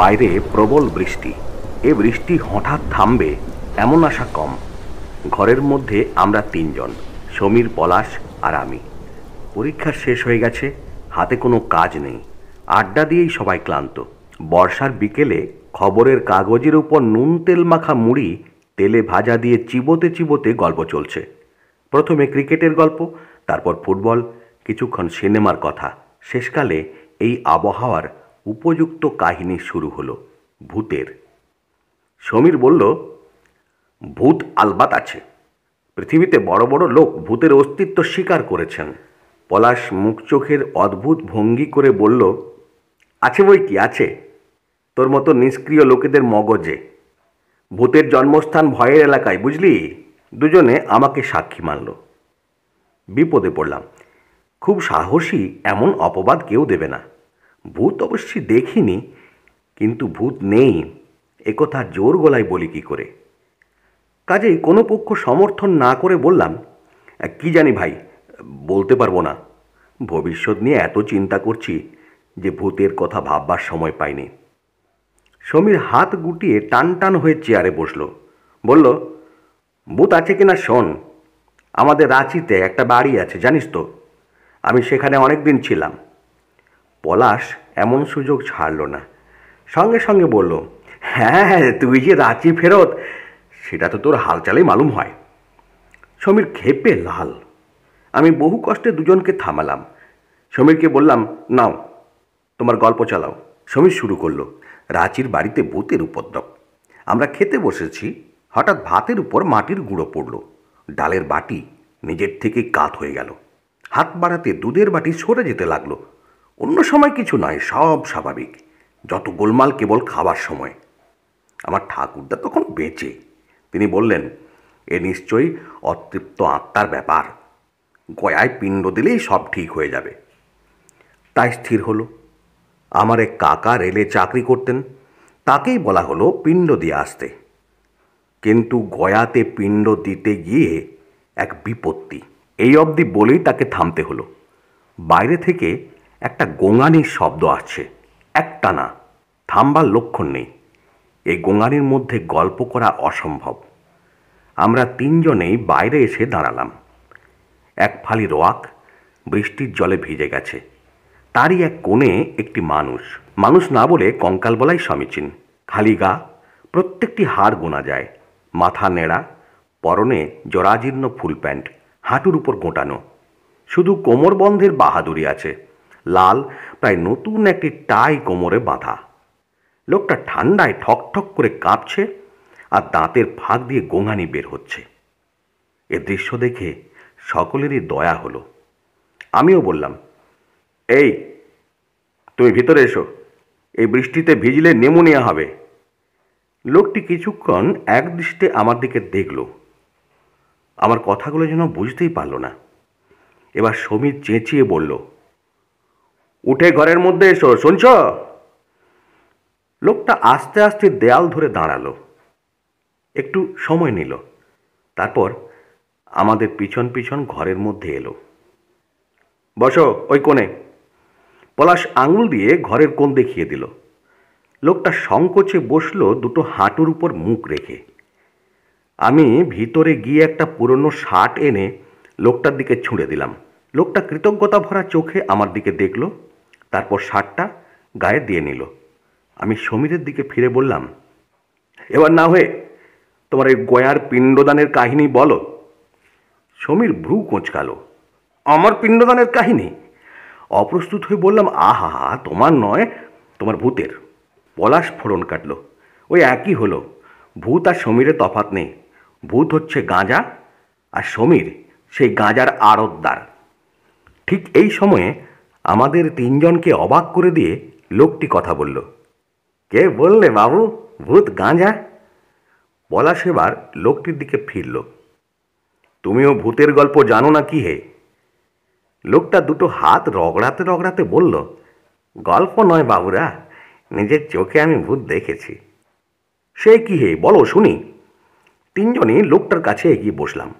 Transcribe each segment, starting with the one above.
বাইরে প্রবল বৃষ্টি এ বৃষ্টি হঠাৎ থামবে এমন আশা কম ঘরের মধ্যে আমরা তিনজন সমীর পলাশ আর আমি পরীক্ষা শেষ হয়ে গেছে হাতে কোনো কাজ নেই আড্ডা দিয়েই সবাই ক্লান্ত বর্ষার বিকেলে খবরের কাগজের উপর নুন তেল মাখা মুড়ি তেলে ভাজা দিয়ে চিবোতে চিবোতে গল্প চলছে প্রথমে ক্রিকেটের গল্প তারপর ফুটবল কিছুক্ষণ সিনেমার কথা শেষকালে এই আবহাওয়ার উপযুক্ত কাহিনী শুরু হলো ভূতের সমীর বলল ভূত আলবাত আছে পৃথিবীতে বড় বড় লোক ভূতের অস্তিত্ব স্বীকার করেছেন পলাশ মুখ চোখের অদ্ভুত ভঙ্গি করে বলল আছে বই কি আছে তোর মতো নিষ্ক্রিয় লোকেদের মগজে ভূতের জন্মস্থান ভয়ের এলাকায় বুঝলি দুজনে আমাকে সাক্ষী মানল বিপদে পড়লাম খুব সাহসী এমন অপবাদ কেউ দেবে না ভূত অবশ্যই দেখিনি কিন্তু ভূত নেই একথা জোর গলায় বলি কি করে কাজেই কোনো পক্ষ সমর্থন না করে বললাম কি জানি ভাই বলতে পারবো না ভবিষ্যৎ নিয়ে এত চিন্তা করছি যে ভূতের কথা ভাববার সময় পাইনি সমীর হাত গুটিয়ে টান টান হয়ে চেয়ারে বসল বলল ভূত আছে কিনা শোন আমাদের রাঁচিতে একটা বাড়ি আছে জানিস তো আমি সেখানে অনেক দিন ছিলাম পলাশ এমন সুযোগ ছাড়ল না সঙ্গে সঙ্গে বলল হ্যাঁ তুই যে রাঁচি ফেরত সেটা তো তোর হালচালেই মালুম হয় সমীর খেপে লাল আমি বহু কষ্টে দুজনকে থামালাম সমীরকে বললাম নাও তোমার গল্প চালাও সমীর শুরু করলো রাঁচির বাড়িতে বুতের উপদ্রব আমরা খেতে বসেছি হঠাৎ ভাতের উপর মাটির গুঁড়ো পড়ল ডালের বাটি নিজের থেকে কাত হয়ে গেল হাত বাড়াতে দুধের বাটি সরে যেতে লাগলো অন্য সময় কিছু নয় সব স্বাভাবিক যত গোলমাল কেবল খাবার সময় আমার ঠাকুরদা তখন বেঁচে তিনি বললেন এ নিশ্চয়ই অতৃপ্ত আত্মার ব্যাপার গয়ায় পিণ্ড দিলেই সব ঠিক হয়ে যাবে তাই স্থির হলো আমার এক কাকা রেলে চাকরি করতেন তাকেই বলা হলো পিণ্ড দিয়ে আসতে কিন্তু গয়াতে পিণ্ড দিতে গিয়ে এক বিপত্তি এই অবধি বলেই তাকে থামতে হলো বাইরে থেকে একটা গোঙানির শব্দ আছে একটা না থামবার লক্ষণ নেই এই গোঙানির মধ্যে গল্প করা অসম্ভব আমরা তিনজনেই বাইরে এসে দাঁড়ালাম এক ফালি রোয়াক বৃষ্টির জলে ভিজে গেছে তারই এক কোণে একটি মানুষ মানুষ না বলে কঙ্কাল বলাই সমীচীন খালি গা প্রত্যেকটি হাড় গোনা যায় মাথা নেড়া পরনে জরাজীর্ণ ফুল প্যান্ট হাঁটুর উপর গোটানো শুধু কোমর বন্ধের বাহাদুরি আছে লাল প্রায় নতুন একটি টাই কোমরে বাঁধা লোকটা ঠান্ডায় ঠকঠক করে কাঁপছে আর দাঁতের ফাঁক দিয়ে গোঙানি বের হচ্ছে এ দৃশ্য দেখে সকলেরই দয়া হলো আমিও বললাম এই তুমি ভিতরে এসো এই বৃষ্টিতে ভিজলে নেমোনিয়া হবে লোকটি কিছুক্ষণ একদৃষ্টে আমার দিকে দেখল আমার কথাগুলো যেন বুঝতেই পারল না এবার সমীর চেঁচিয়ে বলল উঠে ঘরের মধ্যে এসো শুনছ লোকটা আস্তে আস্তে দেয়াল ধরে দাঁড়ালো একটু সময় নিল তারপর আমাদের পিছন পিছন ঘরের মধ্যে এলো বসো ওই কোণে পলাশ আঙুল দিয়ে ঘরের কোণ দেখিয়ে দিল লোকটা সংকোচে বসল দুটো হাঁটুর উপর মুখ রেখে আমি ভিতরে গিয়ে একটা পুরনো শার্ট এনে লোকটার দিকে ছুঁড়ে দিলাম লোকটা কৃতজ্ঞতা ভরা চোখে আমার দিকে দেখলো তারপর শার্টটা গায়ে দিয়ে নিল আমি সমীরের দিকে ফিরে বললাম এবার না হয়ে তোমার এই গয়ার পিণ্ডদানের কাহিনী বলো সমীর ভ্রু কোঁচকালো আমার পিণ্ডদানের কাহিনী অপ্রস্তুত হয়ে বললাম আহা তোমার নয় তোমার ভূতের পলাশ ফোড়ন কাটল ওই একই হলো ভূত আর সমীরের তফাত নেই ভূত হচ্ছে গাঁজা আর সমীর সেই গাঁজার আড়তদার ঠিক এই সময়ে আমাদের তিনজনকে অবাক করে দিয়ে লোকটি কথা বলল কে বললে বাবু ভূত গাঁজা বলা সেবার লোকটির দিকে ফিরল তুমিও ভূতের গল্প জানো না কি হে লোকটা দুটো হাত রগড়াতে রগড়াতে বলল গল্প নয় বাবুরা নিজের চোখে আমি ভূত দেখেছি সে কি হে বলো শুনি তিনজনই লোকটার কাছে এগিয়ে বসলাম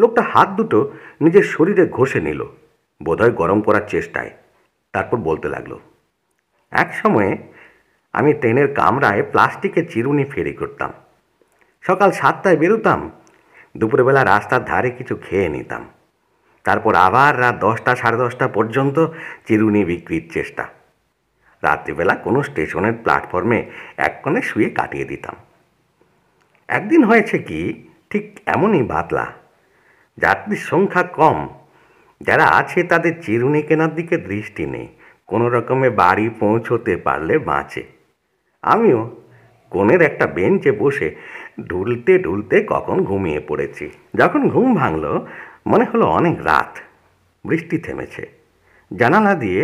লোকটা হাত দুটো নিজের শরীরে ঘষে নিল বোধহয় গরম করার চেষ্টায় তারপর বলতে লাগলো এক সময়ে আমি ট্রেনের কামরায় প্লাস্টিকের চিরুনি ফেরি করতাম সকাল সাতটায় বেরোতাম দুপুরবেলা রাস্তার ধারে কিছু খেয়ে নিতাম তারপর আবার রাত দশটা সাড়ে দশটা পর্যন্ত চিরুনি বিক্রির চেষ্টা রাত্রিবেলা কোনো স্টেশনের প্ল্যাটফর্মে এক কোণে শুয়ে কাটিয়ে দিতাম একদিন হয়েছে কি ঠিক এমনই বাতলা যাত্রীর সংখ্যা কম যারা আছে তাদের চিরুনি কেনার দিকে দৃষ্টি নেই কোনো রকমে বাড়ি পৌঁছতে পারলে বাঁচে আমিও কোণের একটা বেঞ্চে বসে ঢুলতে ঢুলতে কখন ঘুমিয়ে পড়েছি যখন ঘুম ভাঙল মনে হলো অনেক রাত বৃষ্টি থেমেছে জানালা দিয়ে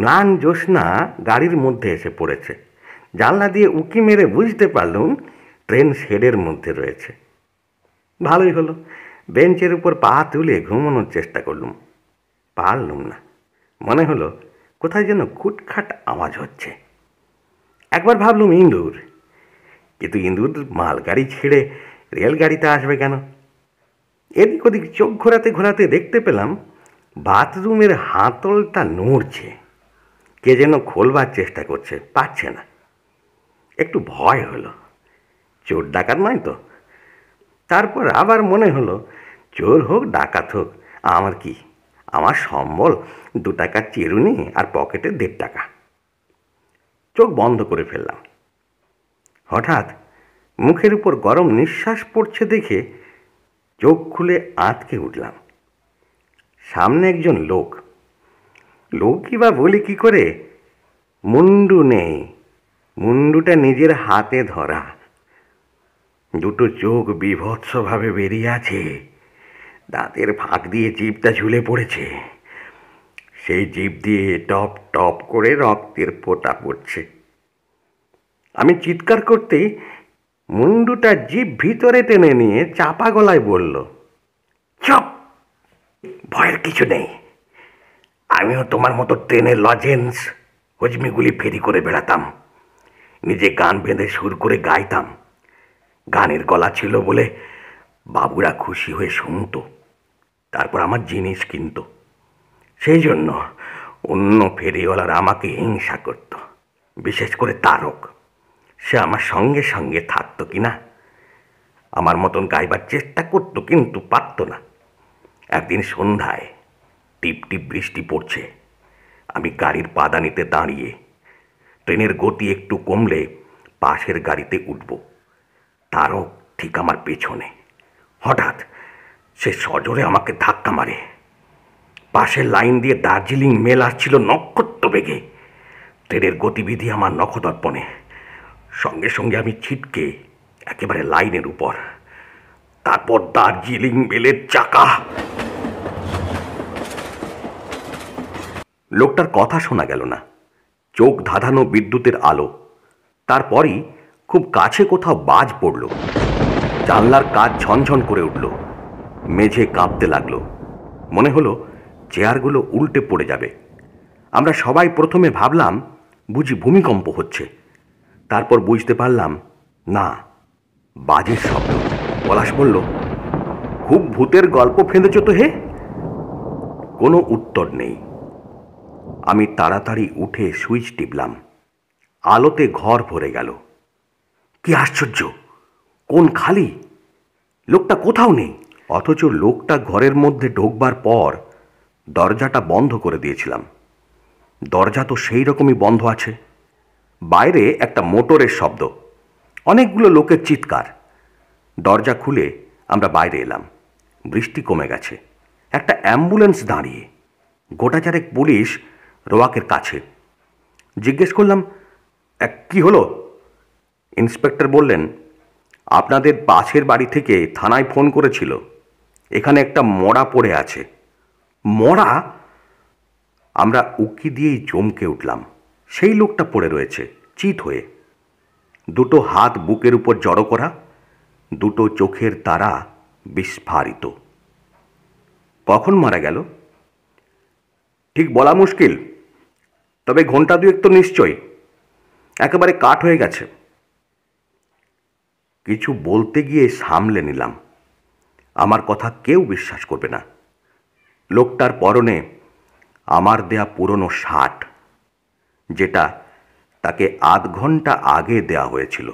ম্লান জ্যোৎস্না গাড়ির মধ্যে এসে পড়েছে জানলা দিয়ে উকি মেরে বুঝতে পারলুম ট্রেন শেডের মধ্যে রয়েছে ভালোই হলো বেঞ্চের উপর পা তুলে ঘুমানোর চেষ্টা করলুম পারলুম না মনে হলো কোথায় যেন কুটখাট আওয়াজ হচ্ছে একবার ভাবলুম ইন্দুর কিন্তু ইন্দুর মালগাড়ি ছেড়ে রেলগাড়িতে আসবে কেন এদিক ওদিক চোখ ঘোরাতে ঘোরাতে দেখতে পেলাম বাথরুমের হাতলটা নড়ছে কে যেন খোলবার চেষ্টা করছে পারছে না একটু ভয় হলো চোর ডাকাত নয় তো তারপর আবার মনে হলো চোর হোক ডাকাত হোক আমার কি আমার সম্বল দু টাকার চিরুনি আর পকেটে দেড় টাকা চোখ বন্ধ করে ফেললাম হঠাৎ মুখের উপর গরম নিঃশ্বাস পড়ছে দেখে চোখ খুলে আঁতকে উঠলাম সামনে একজন লোক লোকই বা বলি কি করে মুন্ডু নেই মুন্ডুটা নিজের হাতে ধরা দুটো চোখ বিভৎসভাবে বেরিয়ে আছে দাঁতের ফাঁক দিয়ে জিভটা ঝুলে পড়েছে সেই জিভ দিয়ে টপ টপ করে রক্তের পোটা পড়ছে আমি চিৎকার করতেই মুন্ডুটা জিভ ভিতরে টেনে নিয়ে চাপা গলায় বলল চপ ভয়ের কিছু নেই আমিও তোমার মতো ট্রেনের লজেন্স হজমিগুলি ফেরি করে বেড়াতাম নিজে গান বেঁধে সুর করে গাইতাম গানের গলা ছিল বলে বাবুরা খুশি হয়ে শুনতো তারপর আমার জিনিস কিন্তু সেই জন্য অন্য ফেরিওয়ালার আমাকে হিংসা করত বিশেষ করে তারক সে আমার সঙ্গে সঙ্গে থাকত কি না আমার মতন গাইবার চেষ্টা করত কিন্তু পারত না একদিন সন্ধ্যায় টিপ টিপ বৃষ্টি পড়ছে আমি গাড়ির পাদানিতে দাঁড়িয়ে ট্রেনের গতি একটু কমলে পাশের গাড়িতে উঠব তারও ঠিক আমার পেছনে হঠাৎ সে সজোরে আমাকে ধাক্কা মারে পাশের লাইন দিয়ে দার্জিলিং মেল আসছিল নক্ষত্র বেগে ট্রেনের গতিবিধি আমার নখদর্পণে সঙ্গে সঙ্গে আমি ছিটকে একেবারে লাইনের উপর তারপর দার্জিলিং মেলের চাকা লোকটার কথা শোনা গেল না চোখ ধাঁধানো বিদ্যুতের আলো তারপরই খুব কাছে কোথাও বাজ পড়ল জানলার কাজ ঝনঝন করে উঠল মেঝে কাঁপতে লাগলো মনে হলো চেয়ারগুলো উল্টে পড়ে যাবে আমরা সবাই প্রথমে ভাবলাম বুঝি ভূমিকম্প হচ্ছে তারপর বুঝতে পারলাম না বাজে শব্দ পলাশ বলল খুব ভূতের গল্প ফেঁদেছ তো হে কোনো উত্তর নেই আমি তাড়াতাড়ি উঠে সুইচ টিপলাম আলোতে ঘর ভরে গেল কি আশ্চর্য কোন খালি লোকটা কোথাও নেই অথচ লোকটা ঘরের মধ্যে ঢোকবার পর দরজাটা বন্ধ করে দিয়েছিলাম দরজা তো সেই রকমই বন্ধ আছে বাইরে একটা মোটরের শব্দ অনেকগুলো লোকের চিৎকার দরজা খুলে আমরা বাইরে এলাম বৃষ্টি কমে গেছে একটা অ্যাম্বুলেন্স দাঁড়িয়ে গোটা চারেক পুলিশ রোয়াকের কাছে জিজ্ঞেস করলাম এক কি হলো ইন্সপেক্টর বললেন আপনাদের পাশের বাড়ি থেকে থানায় ফোন করেছিল এখানে একটা মড়া পড়ে আছে মড়া আমরা উকি দিয়েই চমকে উঠলাম সেই লোকটা পড়ে রয়েছে চিত হয়ে দুটো হাত বুকের উপর জড়ো করা দুটো চোখের তারা বিস্ফারিত কখন মারা গেল ঠিক বলা মুশকিল তবে ঘন্টা দুয়েক তো নিশ্চয়ই একেবারে কাট হয়ে গেছে কিছু বলতে গিয়ে সামলে নিলাম আমার কথা কেউ বিশ্বাস করবে না লোকটার পরনে আমার দেয়া পুরনো শার্ট যেটা তাকে আধ ঘন্টা আগে দেয়া হয়েছিল